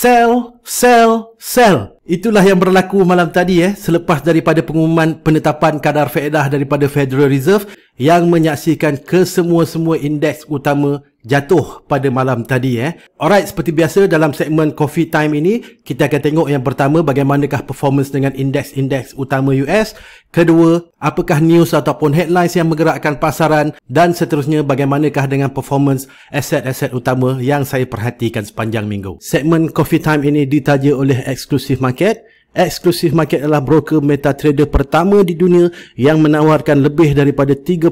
sell, sell, sell. Itulah yang berlaku malam tadi eh selepas daripada pengumuman penetapan kadar faedah daripada Federal Reserve yang menyaksikan kesemua-semua indeks utama jatuh pada malam tadi eh. Alright, seperti biasa dalam segmen Coffee Time ini, kita akan tengok yang pertama bagaimanakah performance dengan indeks-indeks utama US. Kedua, apakah news ataupun headlines yang menggerakkan pasaran dan seterusnya bagaimanakah dengan performance aset-aset utama yang saya perhatikan sepanjang minggu. Segmen Coffee Time ini ditaja oleh Exclusive Market. Exclusive Market adalah broker MetaTrader pertama di dunia yang menawarkan lebih daripada 30,000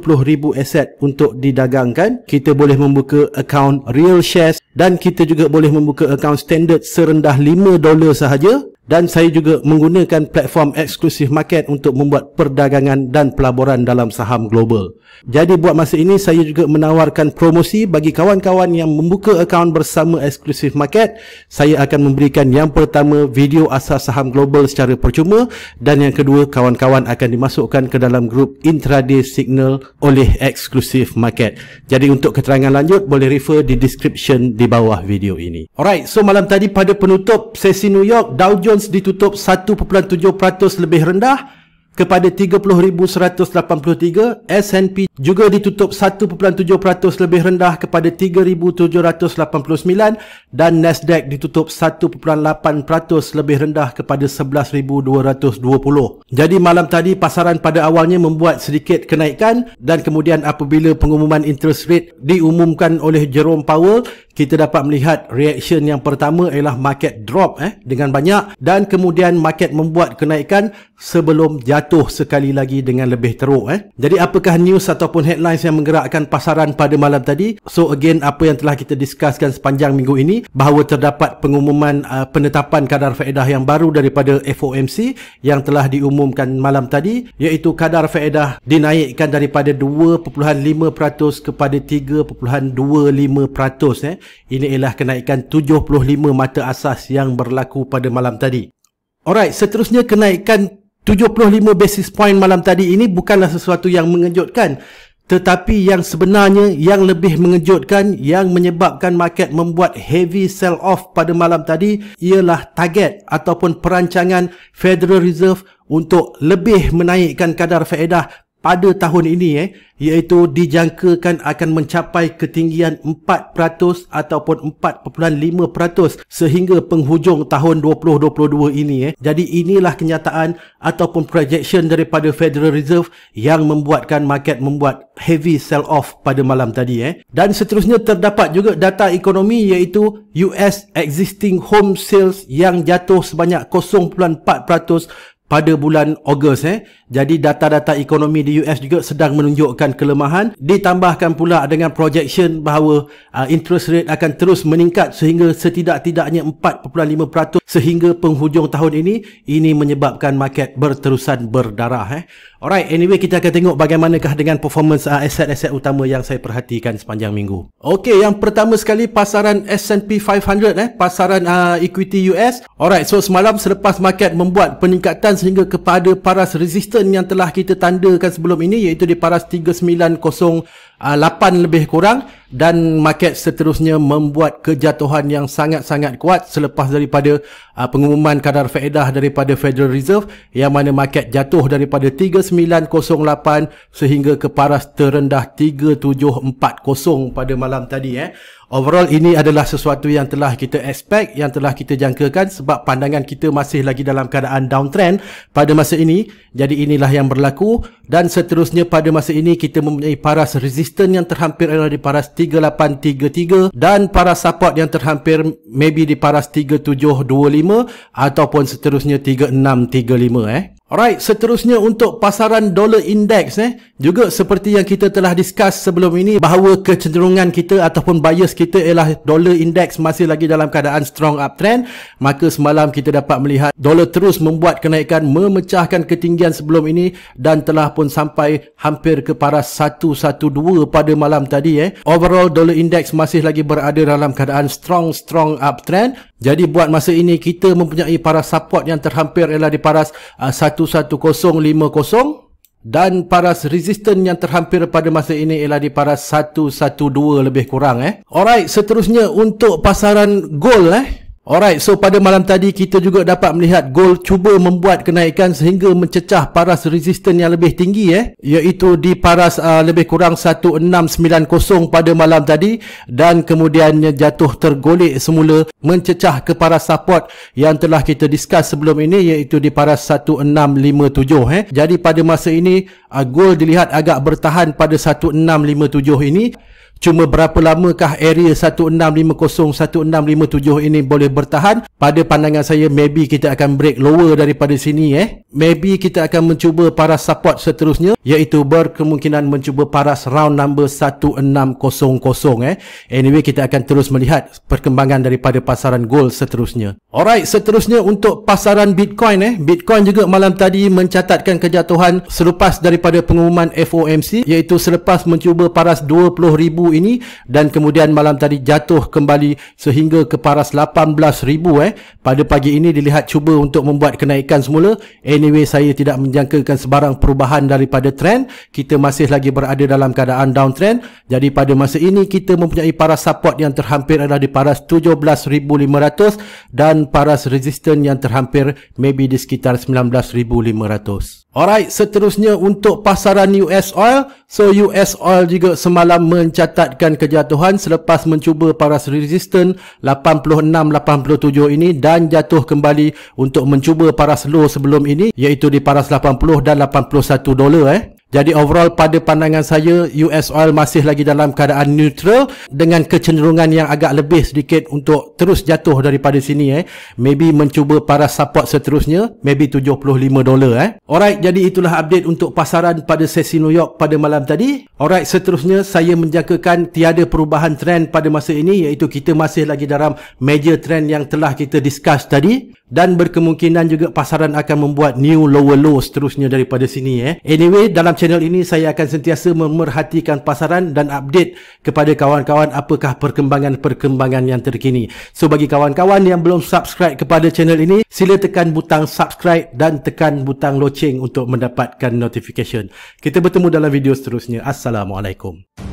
aset untuk didagangkan. Kita boleh membuka akaun Real Shares dan kita juga boleh membuka akaun standard serendah 5 dolar sahaja dan saya juga menggunakan platform eksklusif market untuk membuat perdagangan dan pelaburan dalam saham global. Jadi buat masa ini saya juga menawarkan promosi bagi kawan-kawan yang membuka akaun bersama eksklusif market. Saya akan memberikan yang pertama video asas saham global secara percuma dan yang kedua kawan-kawan akan dimasukkan ke dalam grup intraday signal oleh eksklusif market. Jadi untuk keterangan lanjut boleh refer di description di bawah video ini. Alright, so malam tadi pada penutup sesi New York, Dow Jones Watsons ditutup 1.7% lebih rendah kepada 30183, S&P juga ditutup 1.7% lebih rendah kepada 3789 dan Nasdaq ditutup 1.8% lebih rendah kepada 11220. Jadi malam tadi pasaran pada awalnya membuat sedikit kenaikan dan kemudian apabila pengumuman interest rate diumumkan oleh Jerome Powell, kita dapat melihat reaction yang pertama ialah market drop eh dengan banyak dan kemudian market membuat kenaikan sebelum jatuh sekali lagi dengan lebih teruk eh. Jadi apakah news ataupun headlines yang menggerakkan pasaran pada malam tadi? So again apa yang telah kita discusskan sepanjang minggu ini bahawa terdapat pengumuman uh, penetapan kadar faedah yang baru daripada FOMC yang telah diumumkan malam tadi iaitu kadar faedah dinaikkan daripada 2.5% kepada 3.25% eh. Ini ialah kenaikan 75 mata asas yang berlaku pada malam tadi. Alright, seterusnya kenaikan 75 basis point malam tadi ini bukanlah sesuatu yang mengejutkan. Tetapi yang sebenarnya yang lebih mengejutkan yang menyebabkan market membuat heavy sell off pada malam tadi ialah target ataupun perancangan Federal Reserve untuk lebih menaikkan kadar faedah pada tahun ini eh, iaitu dijangkakan akan mencapai ketinggian 4% ataupun 4.5% sehingga penghujung tahun 2022 ini. Eh. Jadi inilah kenyataan ataupun projection daripada Federal Reserve yang membuatkan market membuat heavy sell-off pada malam tadi. Eh. Dan seterusnya terdapat juga data ekonomi iaitu US Existing Home Sales yang jatuh sebanyak 0.4% pada bulan Ogos eh. Jadi data-data ekonomi di US juga sedang menunjukkan kelemahan. Ditambahkan pula dengan projection bahawa uh, interest rate akan terus meningkat sehingga setidak-tidaknya 4.5% sehingga penghujung tahun ini. Ini menyebabkan market berterusan berdarah eh. Alright, anyway kita akan tengok bagaimanakah dengan performance uh, aset-aset utama yang saya perhatikan sepanjang minggu. Okey, yang pertama sekali pasaran S&P 500 eh, pasaran uh, equity US. Alright, so semalam selepas market membuat peningkatan sehingga kepada paras resisten yang telah kita tandakan sebelum ini iaitu di paras 3905 uh, lebih kurang dan market seterusnya membuat kejatuhan yang sangat-sangat kuat selepas daripada uh, pengumuman kadar faedah daripada Federal Reserve yang mana market jatuh daripada 3908 sehingga ke paras terendah 3740 pada malam tadi eh. Overall ini adalah sesuatu yang telah kita expect yang telah kita jangkakan sebab pandangan kita masih lagi dalam keadaan downtrend pada masa ini. Jadi inilah yang berlaku dan seterusnya pada masa ini kita mempunyai paras resist resistance yang terhampir adalah di paras 3833 dan para support yang terhampir maybe di paras 3725 ataupun seterusnya 3635 eh. Alright, seterusnya untuk pasaran dollar index eh, juga seperti yang kita telah discuss sebelum ini bahawa kecenderungan kita ataupun bias kita ialah dollar index masih lagi dalam keadaan strong uptrend. Maka semalam kita dapat melihat dollar terus membuat kenaikan memecahkan ketinggian sebelum ini dan telah pun sampai hampir ke paras 112 pada malam tadi eh. Overall dollar index masih lagi berada dalam keadaan strong strong uptrend. Jadi buat masa ini kita mempunyai paras support yang terhampir ialah di paras uh, 11050 dan paras resistant yang terhampir pada masa ini ialah di paras 112 lebih kurang eh. Alright, seterusnya untuk pasaran gold eh. Alright, so pada malam tadi kita juga dapat melihat gold cuba membuat kenaikan sehingga mencecah paras resisten yang lebih tinggi eh iaitu di paras uh, lebih kurang 1690 pada malam tadi dan kemudiannya jatuh tergolek semula mencecah ke paras support yang telah kita discuss sebelum ini iaitu di paras 1657 eh jadi pada masa ini uh, gold dilihat agak bertahan pada 1657 ini Cuma berapa lamakah area 1650-1657 ini boleh bertahan? Pada pandangan saya, maybe kita akan break lower daripada sini eh. Maybe kita akan mencuba paras support seterusnya iaitu berkemungkinan mencuba paras round number 1600 eh. Anyway, kita akan terus melihat perkembangan daripada pasaran gold seterusnya. Alright, seterusnya untuk pasaran Bitcoin eh. Bitcoin juga malam tadi mencatatkan kejatuhan selepas daripada pengumuman FOMC iaitu selepas mencuba paras 20,000 ini dan kemudian malam tadi jatuh kembali sehingga ke paras 18000 eh pada pagi ini dilihat cuba untuk membuat kenaikan semula anyway saya tidak menjangkakan sebarang perubahan daripada trend kita masih lagi berada dalam keadaan downtrend jadi pada masa ini kita mempunyai paras support yang terhampir adalah di paras 17500 dan paras resistance yang terhampir maybe di sekitar 19500 Alright, seterusnya untuk pasaran US Oil. So, US Oil juga semalam mencatatkan kejatuhan selepas mencuba paras resistance 86-87 ini dan jatuh kembali untuk mencuba paras low sebelum ini iaitu di paras 80 dan 81 dolar eh. Jadi overall pada pandangan saya US oil masih lagi dalam keadaan neutral dengan kecenderungan yang agak lebih sedikit untuk terus jatuh daripada sini eh. Maybe mencuba para support seterusnya, maybe 75 dolar eh. Alright, jadi itulah update untuk pasaran pada sesi New York pada malam tadi. Alright, seterusnya saya menjangkakan tiada perubahan trend pada masa ini iaitu kita masih lagi dalam major trend yang telah kita discuss tadi dan berkemungkinan juga pasaran akan membuat new lower low seterusnya daripada sini eh. Anyway, dalam channel ini saya akan sentiasa memerhatikan pasaran dan update kepada kawan-kawan apakah perkembangan-perkembangan yang terkini. So bagi kawan-kawan yang belum subscribe kepada channel ini, sila tekan butang subscribe dan tekan butang loceng untuk mendapatkan notification. Kita bertemu dalam video seterusnya. Assalamualaikum.